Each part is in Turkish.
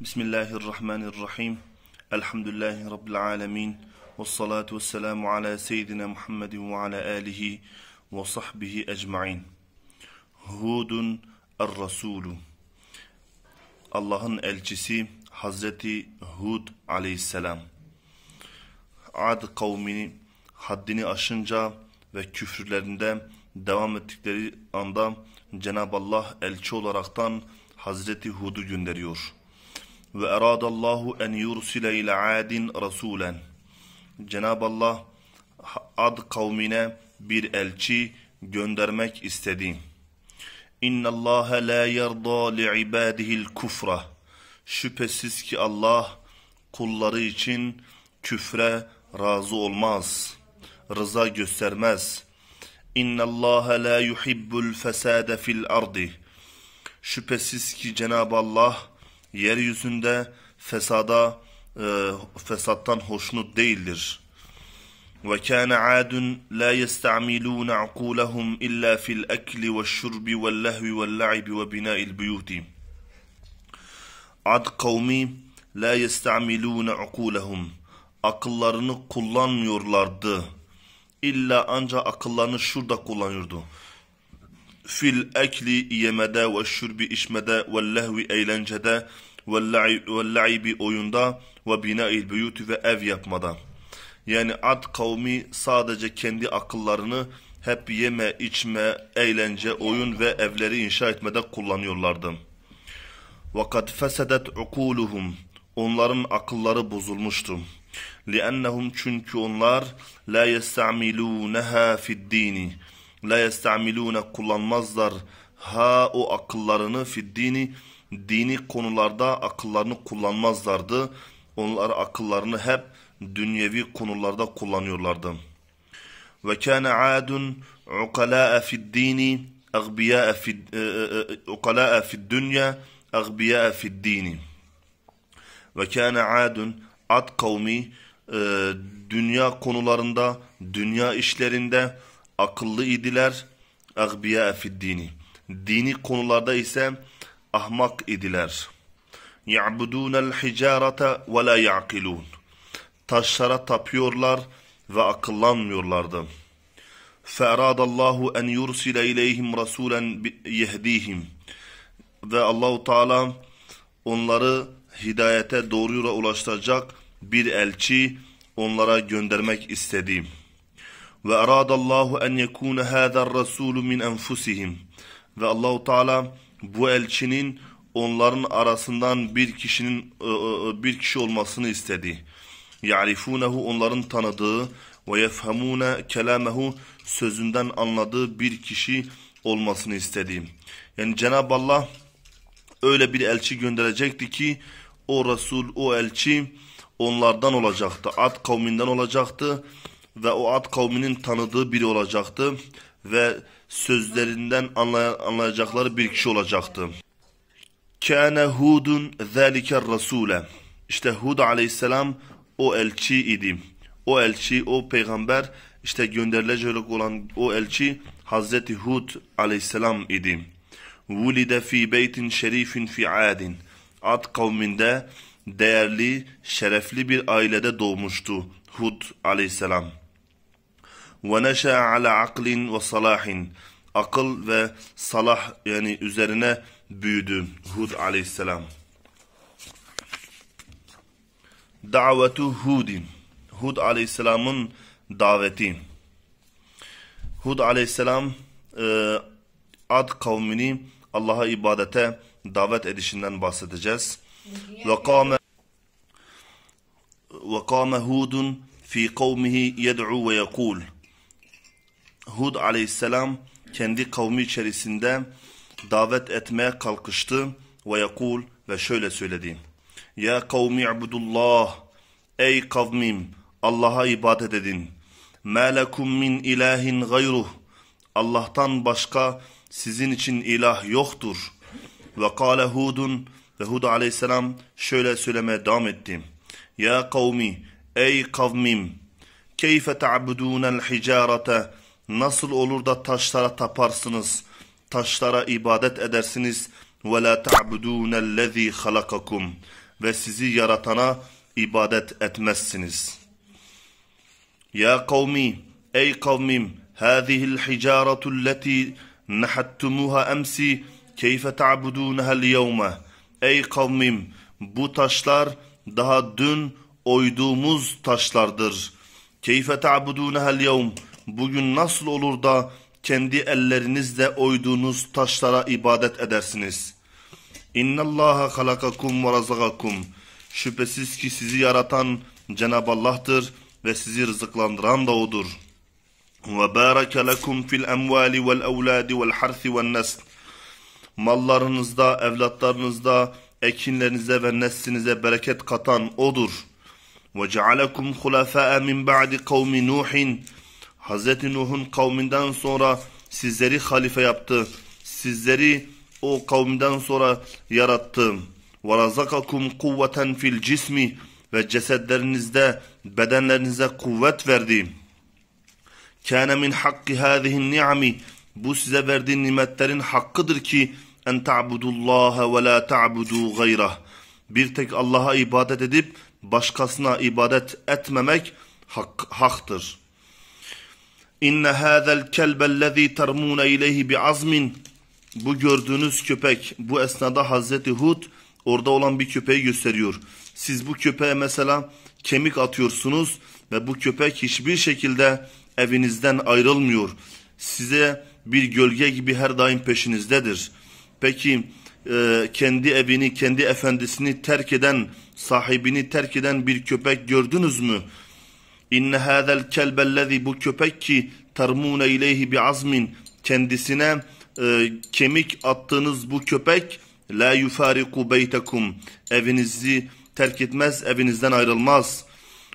Bismillahirrahmanirrahim. Elhamdülillahi Rabbil alemin. Ve salatu ve selamu ala seyyidina Muhammedin ve ala alihi ve sahbihi ecmain. Hudun er-Resulü. Allah'ın elçisi Hazreti Hud aleyhisselam. Ad kavmini haddini aşınca ve küfürlerinde devam ettikleri anda Cenab-ı Allah elçi olaraktan Hazreti Hud'u gönderiyor.'' Ve eradallahu en yursile ile adin rasulen. Cenab-ı Allah ad kavmine bir elçi göndermek istedi. İnna Allah la yerda li ibadihi'l kufra. Şüphesiz ki Allah kulları için küfre razı olmaz, rıza göstermez. İnna Allah la yuhibbul fesade fil ardi. Şüphesiz ki Cenab-ı Allah yeryüzünde fesada e, fesattan hoşnut değildir. Ve kana adun la yestamilun akulahum illa fil akli ve şurbi ve lehvi ve la'ibi ve bina'il buyuti. Ad kavmi la yestamilun akulahum. Akıllarını kullanmıyorlardı. İlla anca akıllarını şurada kullanıyordu fil ekli yemede ve şurbi içmede ve lehvi eğlencede ve la'ibi oyunda ve bina'il büyütü ve ev yapmada. Yani Ad kavmi sadece kendi akıllarını hep yeme, içme, eğlence, oyun ve evleri inşa etmede kullanıyorlardı. وَقَدْ fesedet عُقُولُهُمْ Onların akılları bozulmuştu. لِأَنَّهُمْ Çünkü onlar la يَسْتَعْمِلُونَهَا فِي dini. La yestamilune kullanmazlar ha o akıllarını fiddini dini konularda akıllarını kullanmazlardı. Onlar akıllarını hep dünyevi konularda kullanıyorlardı. Ve kâne âdun ukalâe fiddini agbiyâe e, e, e, ukalâe fiddunya agbiyâe fiddini. Ve kâne âdun ad kavmi dünya konularında, dünya işlerinde akıllı idiler. Agbiya fid dini. Dini konularda ise ahmak idiler. Ya'budunel hicarete ve la ya'kilun. Taşlara tapıyorlar ve akıllanmıyorlardı. فَاَرَادَ en yursile يُرْسِلَ اِلَيْهِمْ رَسُولًا يَهْد۪يهِمْ Ve Allahu Teala onları hidayete doğruya ulaştıracak bir elçi onlara göndermek istediğim. Ve eradallahu en yekune hâzer rasûlü min enfusihim. Ve Allahu Teala bu elçinin onların arasından bir kişinin e, e, e, bir kişi olmasını istedi. Ya'rifunehu onların tanıdığı ve yefhamune kelamehu sözünden anladığı bir kişi olmasını istedi. Yani Cenab-ı Allah öyle bir elçi gönderecekti ki o Resul, o elçi onlardan olacaktı. Ad kavminden olacaktı ve o Ad kavminin tanıdığı biri olacaktı ve sözlerinden anlay anlayacakları bir kişi olacaktı. Kâne Hudun zâlike rasûle. İşte Hud aleyhisselam o elçi idi. O elçi, o peygamber işte gönderilecek olan o elçi Hazreti Hud aleyhisselam idi. Vulide fi beytin şerifin fi adin. Ad kavminde değerli, şerefli bir ailede doğmuştu Hud aleyhisselam ve neşe ala aklin ve salahin. Akıl ve salah yani üzerine büyüdü Hud aleyhisselam. Davetu Hudin. Hud aleyhisselamın daveti. Hud aleyhisselam e, Ad kavmini Allah'a ibadete davet edişinden bahsedeceğiz. Ve وقام هود في قومه يدعو ويقول Hud aleyhisselam kendi kavmi içerisinde davet etmeye kalkıştı ve yakul ve şöyle söyledi. Ya kavmi ibudullah ey kavmim Allah'a ibadet edin. Ma lekum min ilahin gayruh Allah'tan başka sizin için ilah yoktur. Ve kâle Hudun ve Hud aleyhisselam şöyle söylemeye devam etti. Ya kavmi ey kavmim keyfe te'abudûnel hicarete nasıl olur da taşlara taparsınız, taşlara ibadet edersiniz ve la ta'budûne allazî halakakum ve sizi yaratana ibadet etmezsiniz. Ya kavmi, ey kavmim, hâzihil hicâretu lletî nehattumuha emsi keyfe ta'budûnehel yevme. Ey kavmim, bu taşlar daha dün oyduğumuz taşlardır. Keyfe ta'budûnehel yevme bugün nasıl olur da kendi ellerinizle oyduğunuz taşlara ibadet edersiniz? İnnallâhe halakakum ve razakakum. Şüphesiz ki sizi yaratan Cenab-ı Allah'tır ve sizi rızıklandıran da O'dur. Ve bâreke lekum fil emvâli vel evlâdi vel harfi vel nesl. Mallarınızda, evlatlarınızda, ekinlerinize ve neslinize bereket katan O'dur. Ve cealekum hulefâe min ba'di kavmi Nuhin Hz. Nuh'un kavminden sonra sizleri halife yaptı. Sizleri o kavminden sonra yarattı. وَرَزَقَكُمْ kuvveten fil cismi Ve cesetlerinizde, bedenlerinize kuvvet verdi. كَانَ مِنْ حَقِّ هَذِهِ النِّعَمِ Bu size verdiği nimetlerin hakkıdır ki en ta'budullaha ve la ta'budu gayrah. Bir tek Allah'a ibadet edip başkasına ibadet etmemek hak, haktır. İnne hâzel kelbellezî termûne ileyhi bi'azmin. Bu gördüğünüz köpek bu esnada Hazreti Hud orada olan bir köpeği gösteriyor. Siz bu köpeğe mesela kemik atıyorsunuz ve bu köpek hiçbir şekilde evinizden ayrılmıyor. Size bir gölge gibi her daim peşinizdedir. Peki e, kendi evini, kendi efendisini terk eden, sahibini terk eden bir köpek gördünüz mü? İnne hâzel kelbellezî bu köpek ki termûne ileyhi bi azmin kendisine e, kemik attığınız bu köpek la yufariku beytekum evinizi terk etmez evinizden ayrılmaz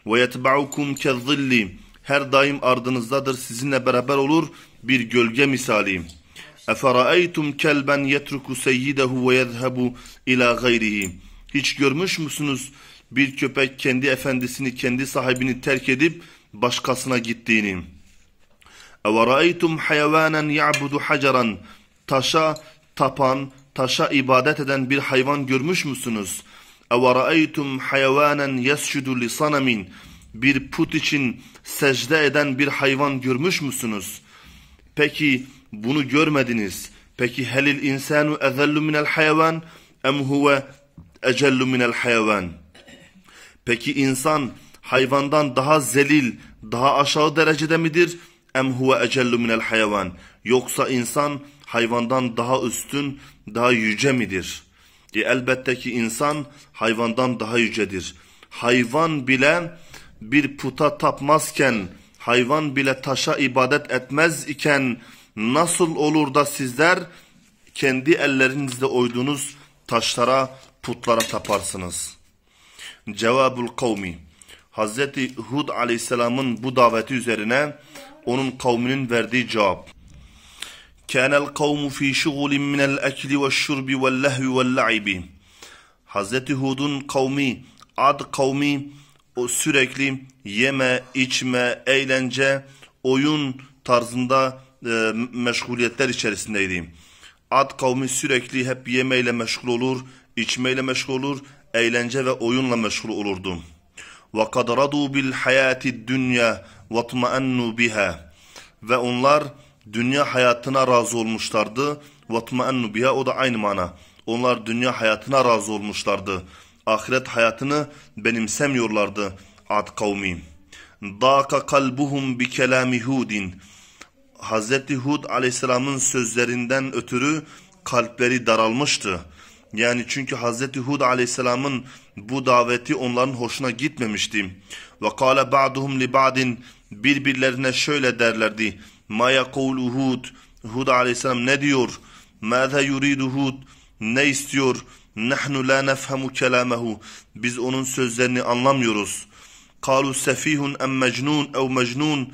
ve yetba'ukum kezzilli her daim ardınızdadır sizinle beraber olur bir gölge misali eferaeytum kelben yetruku seyyidehu ve yezhebu ila gayrihi hiç görmüş müsünüz bir köpek kendi efendisini, kendi sahibini terk edip başkasına gittiğini. اَوَرَأَيْتُمْ hayvanen yabudu حَجَرًا Taşa tapan, taşa ibadet eden bir hayvan görmüş müsünüz? اَوَرَأَيْتُمْ حَيَوَانًا يَسْجُدُ لِسَنَمٍ Bir put için secde eden bir hayvan görmüş müsünüz? Peki bunu görmediniz. Peki helil insanu ezellu minel hayvan em huve ecellu minel hayvan?'' Peki insan hayvandan daha zelil, daha aşağı derecede midir? Em huve ecellu minel hayvan. Yoksa insan hayvandan daha üstün, daha yüce midir? E elbette ki insan hayvandan daha yücedir. Hayvan bile bir puta tapmazken, hayvan bile taşa ibadet etmez iken nasıl olur da sizler kendi ellerinizle oyduğunuz taşlara, putlara taparsınız.'' Cevabul kavmi. Hazreti Hud aleyhisselamın bu daveti üzerine onun kavminin verdiği cevap. Kânel kavmu fî şugulin minel ekli ve şurbi ve lehvi ve la'ibi. Hazreti Hud'un kavmi, ad kavmi o sürekli yeme, içme, eğlence, oyun tarzında e, meşguliyetler içerisindeydi. Ad kavmi sürekli hep yemeyle meşgul olur, içmeyle meşgul olur, eğlence ve oyunla meşhur olurdu. وَقَدْ رَضُوا بِالْحَيَاتِ الدُّنْيَا وَاطْمَأَنُّوا بِهَا Ve onlar dünya hayatına razı olmuşlardı. وَاطْمَأَنُّوا بِهَا O da aynı mana. Onlar dünya hayatına razı olmuşlardı. Ahiret hayatını benimsemiyorlardı. Ad kavmi. Daka kalbuhum bi kelami Hazreti Hud aleyhisselamın sözlerinden ötürü kalpleri daralmıştı. Yani çünkü Hazreti Hud aleyhisselamın bu daveti onların hoşuna gitmemişti. Ve kâle ba'duhum li ba'din birbirlerine şöyle derlerdi. Ma yakûlu Hud. Hud aleyhisselam ne diyor? Mâze yuridu Hud. Ne istiyor? Nahnu la nefhemu kelamehu. Biz onun sözlerini anlamıyoruz. Kalu sefihun em mecnun ev mecnun.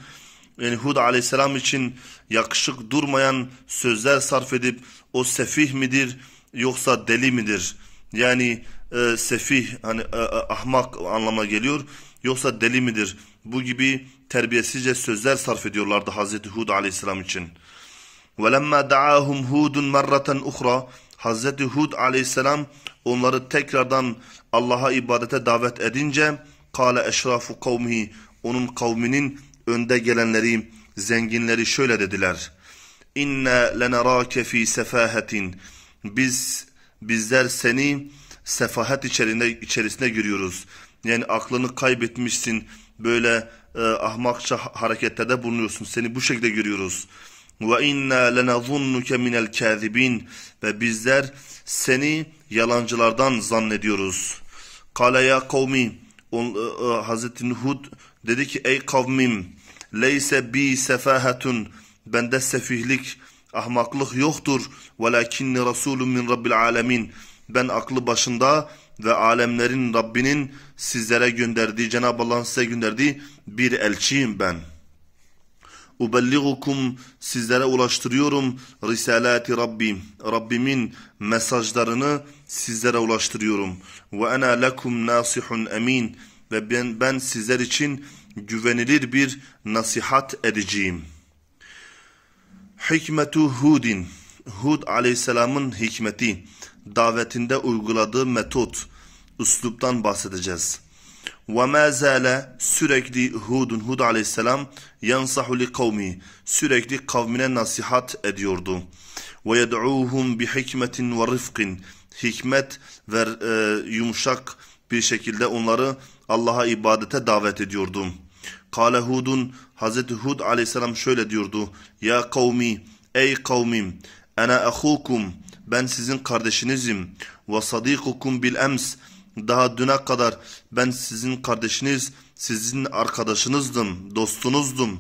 Yani Hud aleyhisselam için yakışık durmayan sözler sarf edip o sefih midir yoksa deli midir? Yani e, sefih hani e, e ahmak anlamına geliyor. Yoksa deli midir? Bu gibi terbiyesizce sözler sarf ediyorlardı Hazreti Hud aleyhisselam için. وَلَمَّا دَعَاهُمْ هُودٌ مَرَّةً اُخْرَى Hazreti Hud aleyhisselam onları tekrardan Allah'a ibadete davet edince kâle eşrafu kavmihi onun kavminin önde gelenleri zenginleri şöyle dediler. İnne lenerâke fî sefâhetin biz bizler seni sefahat içerisine içerisine giriyoruz. Yani aklını kaybetmişsin. Böyle e, ahmakça hareketlerde bulunuyorsun. Seni bu şekilde görüyoruz. Ve inna lenazunnuke minel kâzibin ve bizler seni yalancılardan zannediyoruz. Kale ya kavmi e, e, Hazreti Hud dedi ki ey kavmim leyse bi sefahatun bende sefihlik ahmaklık yoktur. Velakinni Resulüm min Rabbil alemin. Ben aklı başında ve alemlerin Rabbinin sizlere gönderdiği, Cenab-ı Allah'ın size gönderdiği bir elçiyim ben. Ubelligukum sizlere ulaştırıyorum risalati Rabbim. Rabbimin mesajlarını sizlere ulaştırıyorum. Ve ana lekum nasihun emin ve ben ben sizler için güvenilir bir nasihat edeceğim.'' Hikmetu Hud'in Hud aleyhisselamın hikmeti, davetinde uyguladığı metot, üsluptan bahsedeceğiz. Ve mazale sürekli Hud'un Hud aleyhisselam yansahu li kavmi sürekli kavmine nasihat ediyordu. Ve yed'uhum bi hikmetin ve rifkin hikmet ve e, yumuşak bir şekilde onları Allah'a ibadete davet ediyordu. Kale Hud'un Hazreti Hud aleyhisselam şöyle diyordu. Ya kavmi ey kavmim ana ahukum ben sizin kardeşinizim ve sadikukum bil ems daha düne kadar ben sizin kardeşiniz sizin arkadaşınızdım dostunuzdum.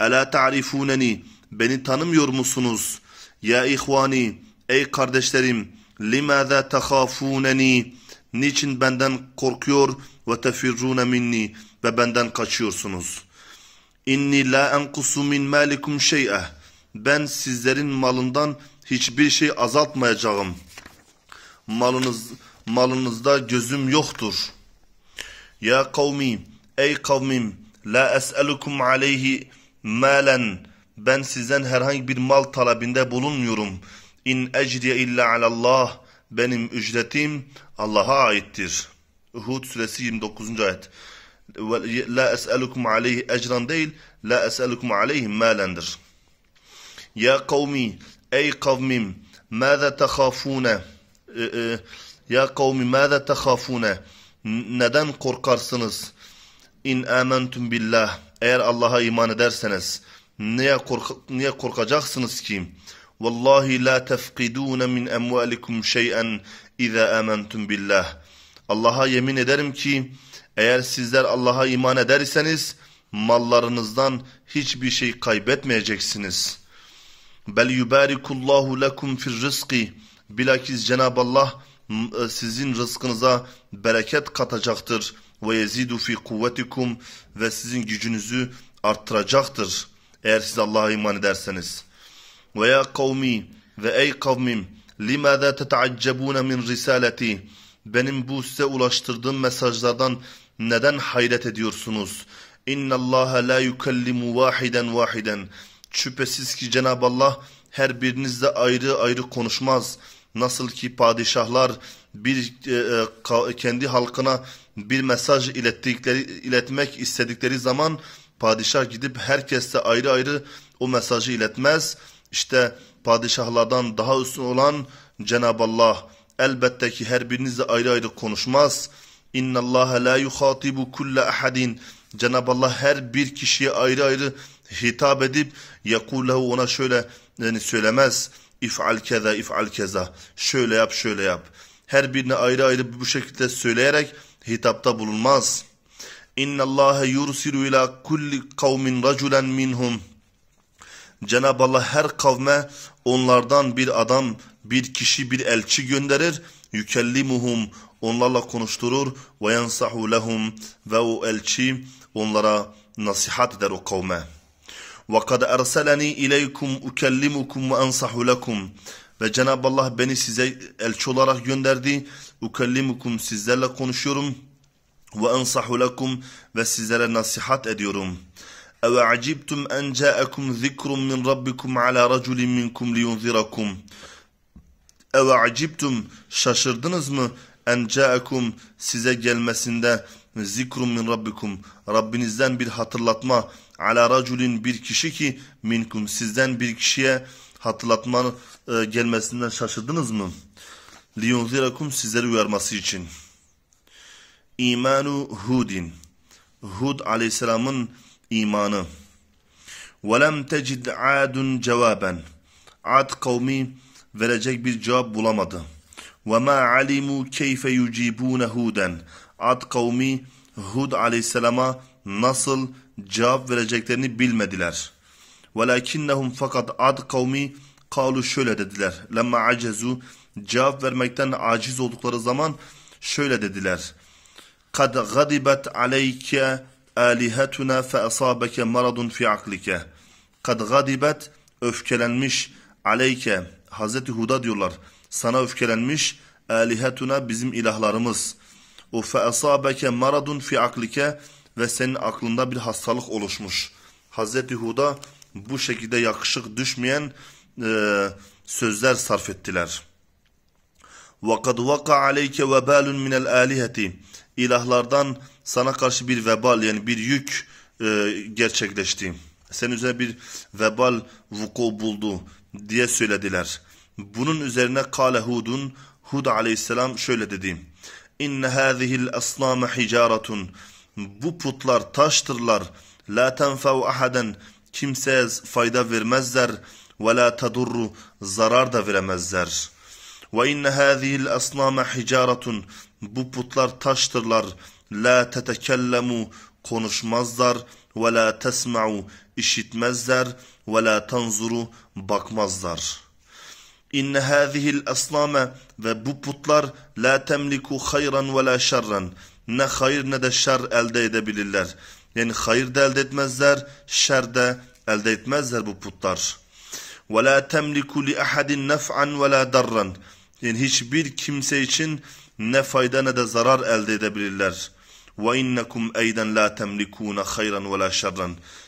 Ela ta'rifuneni beni tanımıyor musunuz? Ya ihvani ey kardeşlerim limaza tahafuneni niçin benden korkuyor ve tefirrune minni ve benden kaçıyorsunuz. İnni la enkusu min malikum şey'e. Ben sizlerin malından hiçbir şey azaltmayacağım. Malınız malınızda gözüm yoktur. Ya kavmi ey kavmim la es'elukum aleyhi malen ben sizden herhangi bir mal talebinde bulunmuyorum. İn ecriye illa alallah benim ücretim Allah'a aittir.'' Hud suresi 29. ayet. La es'elukum aleyhi ecran değil, la es'elukum aleyhi malendir. Ya kavmi, ey kavmim, mâze tehafûne, e, e, ya kavmi mâze tehafûne, neden korkarsınız? İn âmentum billah, eğer Allah'a iman ederseniz, niye, kork niye korkacaksınız ki? Vallahi la tefkidûne min emvalikum şey'en, izâ âmentum billah. Allah'a yemin ederim ki eğer sizler Allah'a iman ederseniz mallarınızdan hiçbir şey kaybetmeyeceksiniz. Bel yubarikullahu lekum fir rizki. Bilakis Cenab-ı Allah e, sizin rızkınıza bereket katacaktır. Ve yezidu fi kuvvetikum ve sizin gücünüzü arttıracaktır. Eğer siz Allah'a iman ederseniz. Ve ya kavmi ve ey kavmim limada tetaaccebune min risaleti benim bu size ulaştırdığım mesajlardan neden hayret ediyorsunuz? İnna Allah la yukallimu vahiden vahiden. Şüphesiz ki Cenab-ı Allah her birinizle ayrı ayrı konuşmaz. Nasıl ki padişahlar bir e, e kendi halkına bir mesaj ilettikleri iletmek istedikleri zaman padişah gidip herkeste ayrı ayrı o mesajı iletmez. İşte padişahlardan daha üstün olan Cenab-ı Allah Elbette ki her birinizle ayrı ayrı konuşmaz. İnna Allah la yuhatibu kulla ahadin. Cenab-ı Allah her bir kişiye ayrı ayrı hitap edip yakulehu ona şöyle yani söylemez. İf'al keza, if'al keza. Şöyle yap, şöyle yap. Her birine ayrı ayrı bu şekilde söyleyerek hitapta bulunmaz. İnna Allah yursilu ila kulli kavmin raculen minhum. Cenab-ı Allah her kavme onlardan bir adam bir kişi bir elçi gönderir. Yükellimuhum onlarla konuşturur. Ve yensahu lehum ve o elçi onlara nasihat eder o kavme. وَقَدْ اَرْسَلَنِي اِلَيْكُمْ ve وَاَنْصَحُ لَكُمْ Ve Cenab-ı Allah beni size elçi olarak gönderdi. اُكَلِّمُكُمْ sizlerle konuşuyorum. ve وَاَنْصَحُ لَكُمْ ve sizlere nasihat ediyorum. اَوَعَجِبْتُمْ اَنْ جَاءَكُمْ ذِكْرٌ مِّنْ رَبِّكُمْ عَلَى رَجُلٍ مِّنْكُمْ لِيُنْذِرَكُمْ Eve acibtum şaşırdınız mı? En ca'ekum size gelmesinde zikrum min rabbikum. Rabbinizden bir hatırlatma. Ala raculin bir kişi ki minkum sizden bir kişiye hatırlatma e, gelmesinden şaşırdınız mı? Liyunzirakum sizleri uyarması için. İmanu Hudin. Hud aleyhisselamın imanı. وَلَمْ تَجِدْ adun cevaben, Ad kavmi verecek bir cevap bulamadı. وَمَا عَلِمُوا كَيْفَ يُجِيبُونَ هُودًا Ad kavmi Hud aleyhisselama nasıl cevap vereceklerini bilmediler. وَلَكِنَّهُمْ fakat ad kavmi kalu şöyle dediler. Lemma acezu cevap vermekten aciz oldukları zaman şöyle dediler. Kad gadibet aleyke alihetuna fe asabeke maradun fi aklike. Kad gadibet öfkelenmiş aleyke Hazreti Hud'a diyorlar. Sana öfkelenmiş alihetuna bizim ilahlarımız. O fe esabeke maradun fi aklike ve senin aklında bir hastalık oluşmuş. Hazreti Hud'a bu şekilde yakışık düşmeyen e, sözler sarf ettiler. وَقَدْ وَقَعَ عَلَيْكَ vebalun مِنَ aliheti İlahlardan sana karşı bir vebal yani bir yük e, gerçekleşti. Senin üzerine bir vebal vuku buldu diye söylediler. Bunun üzerine kâle Hud'un Hud aleyhisselam şöyle dedi. İnne hâzihil aslâme hicâratun. Bu putlar taştırlar. La tenfev ahaden. Kimseye fayda vermezler. Ve la tadurru. Zarar da veremezler. Ve inne hâzihil aslâme hicâratun. Bu putlar taştırlar. La tetekellemu. Konuşmazlar. Ve la tesma'u. işitmezler ve la tanzuru bakmazlar. İnne hâzihil aslame ve bu putlar la temliku hayran ve la şerren. Ne hayır ne de şer elde edebilirler. Yani hayır da elde etmezler, şer de elde etmezler bu putlar. Ve la temliku li ahadin nef'an ve la darran. Yani hiçbir kimse için ne fayda ne de zarar elde edebilirler. Ve innekum eyden la temlikuna hayran ve la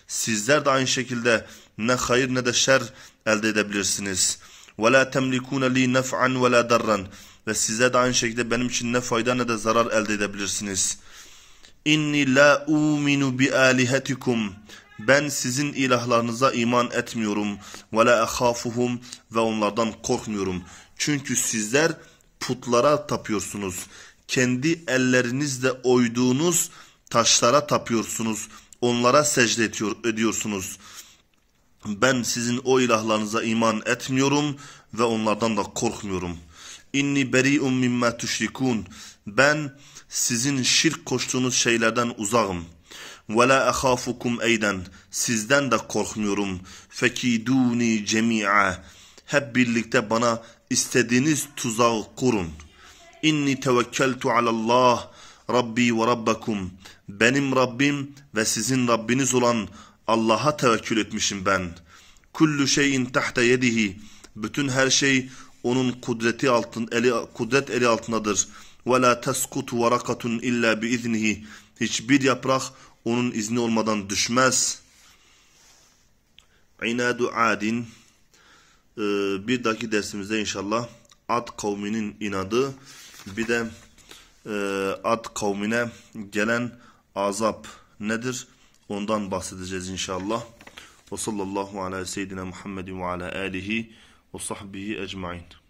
Sizler de aynı şekilde ne hayır ne de şer elde edebilirsiniz. Ve la temlikuna li nef'an ve Ve sizler de aynı şekilde benim için ne fayda ne de zarar elde edebilirsiniz. İnni la uminu bi alihatikum. Ben sizin ilahlarınıza iman etmiyorum. Ve la ehafuhum ve onlardan korkmuyorum. Çünkü sizler putlara tapıyorsunuz kendi ellerinizle oyduğunuz taşlara tapıyorsunuz. Onlara secde ediyor, ediyorsunuz. Ben sizin o ilahlarınıza iman etmiyorum ve onlardan da korkmuyorum. İnni beri'um mimma tuşrikun. Ben sizin şirk koştuğunuz şeylerden uzağım. Ve la ahafukum eyden. Sizden de korkmuyorum. Fekiduni cemi'a. Hep birlikte bana istediğiniz tuzağı kurun.'' inni tevekkeltu alallah Rabbi ve Rabbakum. Benim Rabbim ve sizin Rabbiniz olan Allah'a tevekkül etmişim ben. Kullu şeyin tahta yedihi. Bütün her şey onun kudreti altın eli kudret eli altındadır. Ve la taskutu varakatun illa bi iznihi. Hiçbir yaprak onun izni olmadan düşmez. İnadu adin. Ee, bir dahaki dersimizde inşallah Ad kavminin inadı bir de e, Ad kavmine gelen azap nedir? Ondan bahsedeceğiz inşallah. Ve sallallahu ala seyyidina Muhammedin ve ala alihi ve sahbihi ecmain.